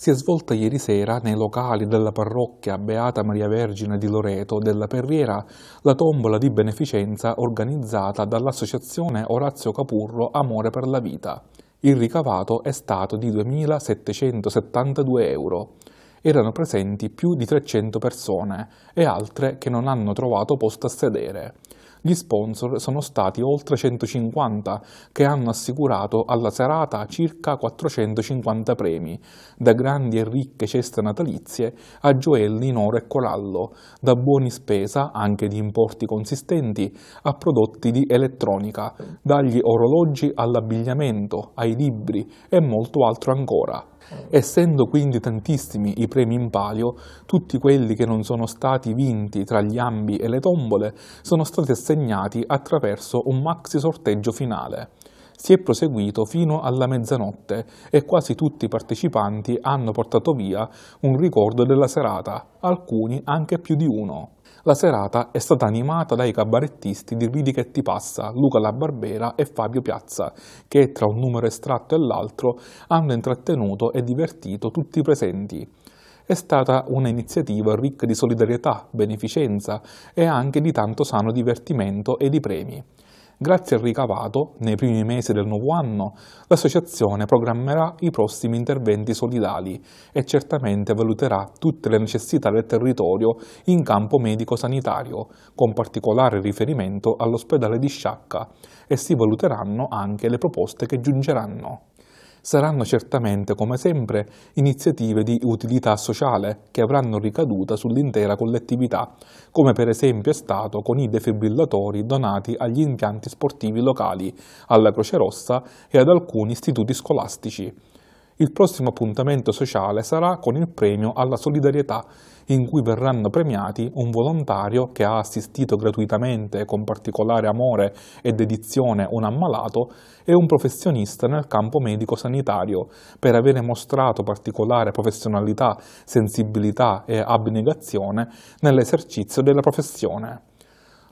si è svolta ieri sera nei locali della parrocchia Beata Maria Vergine di Loreto della Perriera la tombola di beneficenza organizzata dall'associazione Orazio Capurro Amore per la Vita. Il ricavato è stato di 2.772 euro. Erano presenti più di 300 persone e altre che non hanno trovato posto a sedere. Gli sponsor sono stati oltre 150 che hanno assicurato alla serata circa 450 premi, da grandi e ricche ceste natalizie a gioielli in oro e corallo, da buoni spesa anche di importi consistenti a prodotti di elettronica, dagli orologi all'abbigliamento, ai libri e molto altro ancora. Essendo quindi tantissimi i premi in palio, tutti quelli che non sono stati vinti tra gli ambi e le tombole sono stati assegnati assegnati attraverso un maxi sorteggio finale. Si è proseguito fino alla mezzanotte e quasi tutti i partecipanti hanno portato via un ricordo della serata, alcuni anche più di uno. La serata è stata animata dai cabarettisti di Ridi che ti passa, Luca La Barbera e Fabio Piazza, che tra un numero estratto e l'altro hanno intrattenuto e divertito tutti i presenti è stata un'iniziativa ricca di solidarietà, beneficenza e anche di tanto sano divertimento e di premi. Grazie al ricavato, nei primi mesi del nuovo anno, l'associazione programmerà i prossimi interventi solidali e certamente valuterà tutte le necessità del territorio in campo medico-sanitario, con particolare riferimento all'ospedale di Sciacca, e si valuteranno anche le proposte che giungeranno saranno certamente, come sempre, iniziative di utilità sociale che avranno ricaduta sull'intera collettività, come per esempio è stato con i defibrillatori donati agli impianti sportivi locali, alla Croce Rossa e ad alcuni istituti scolastici. Il prossimo appuntamento sociale sarà con il premio alla solidarietà, in cui verranno premiati un volontario che ha assistito gratuitamente con particolare amore e dedizione un ammalato e un professionista nel campo medico-sanitario per avere mostrato particolare professionalità, sensibilità e abnegazione nell'esercizio della professione.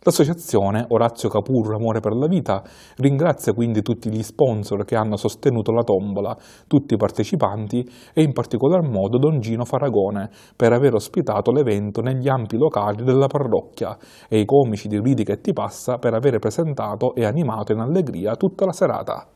L'associazione Orazio Capurro Amore per la Vita ringrazia quindi tutti gli sponsor che hanno sostenuto la tombola, tutti i partecipanti e in particolar modo Don Gino Faragone per aver ospitato l'evento negli ampi locali della parrocchia e i comici di Ridi che ti passa per aver presentato e animato in allegria tutta la serata.